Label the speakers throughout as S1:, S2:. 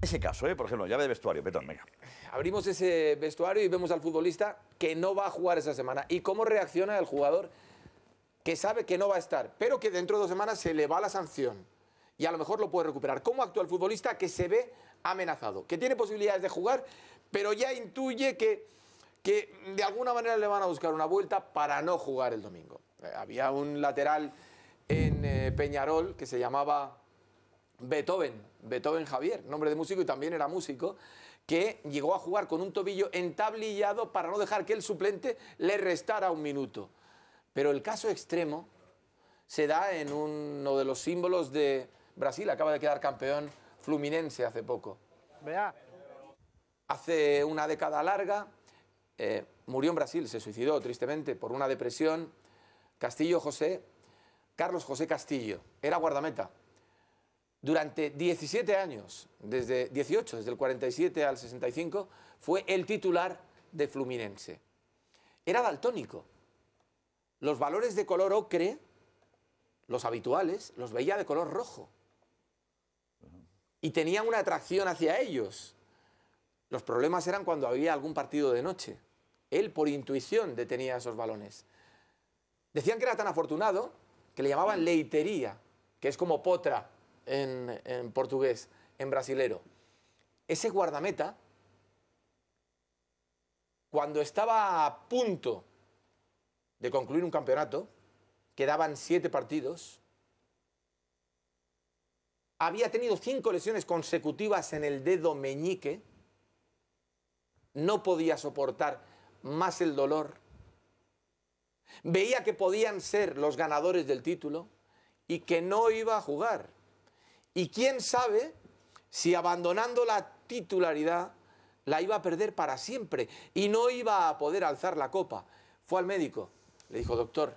S1: Ese caso, ¿eh? por ejemplo, llave de vestuario, Petón, venga. Abrimos ese vestuario y vemos al futbolista que no va a jugar esa semana. ¿Y cómo reacciona el jugador que sabe que no va a estar, pero que dentro de dos semanas se le va la sanción y a lo mejor lo puede recuperar? ¿Cómo actúa el futbolista que se ve amenazado, que tiene posibilidades de jugar, pero ya intuye que, de alguna manera le van a buscar una vuelta para no jugar el domingo? Eh, había un lateral en eh, Peñarol que se llamaba Beethoven, Beethoven Javier, nombre de músico y también era músico, que llegó a jugar con un tobillo entablillado para no dejar que el suplente le restara un minuto. Pero el caso extremo se da en uno de los símbolos de Brasil, acaba de quedar campeón fluminense hace poco. Hace una década larga eh, murió en Brasil, se suicidó tristemente por una depresión. Castillo José, Carlos José Castillo, era guardameta durante 17 años, desde 18, desde el 47 al 65, fue el titular de Fluminense. Era daltónico. Los valores de color ocre, los habituales, los veía de color rojo. Y tenía una atracción hacia ellos. Los problemas eran cuando había algún partido de noche. Él, por intuición, detenía esos balones. Decían que era tan afortunado que le llamaban leitería, que es como potra, en, portugués, en brasilero. Ese guardameta, cuando estaba a punto de concluir un campeonato, quedaban siete partidos, había tenido cinco lesiones consecutivas en el dedo meñique, no podía soportar más el dolor, veía que podían ser los ganadores del título y que no iba a jugar. Y quién sabe si abandonando la titularidad la iba a perder para siempre y no iba a poder alzar la copa. Fue al médico, le dijo, doctor,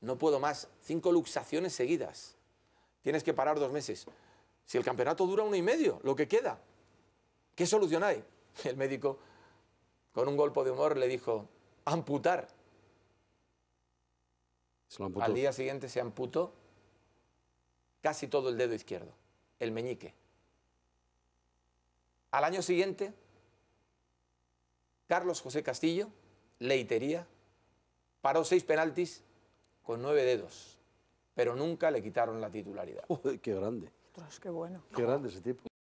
S1: no puedo más, cinco luxaciones seguidas, tienes que parar dos meses. Si el campeonato dura uno y medio, lo que queda, ¿qué solución hay? El médico, con un golpe de humor, le dijo, amputar. Al día siguiente se amputó casi todo el dedo izquierdo, el meñique. Al año siguiente, Carlos José Castillo, leitería, paró seis penaltis con nueve dedos, pero nunca le quitaron la titularidad. qué grande! qué bueno. Qué grande ese tipo.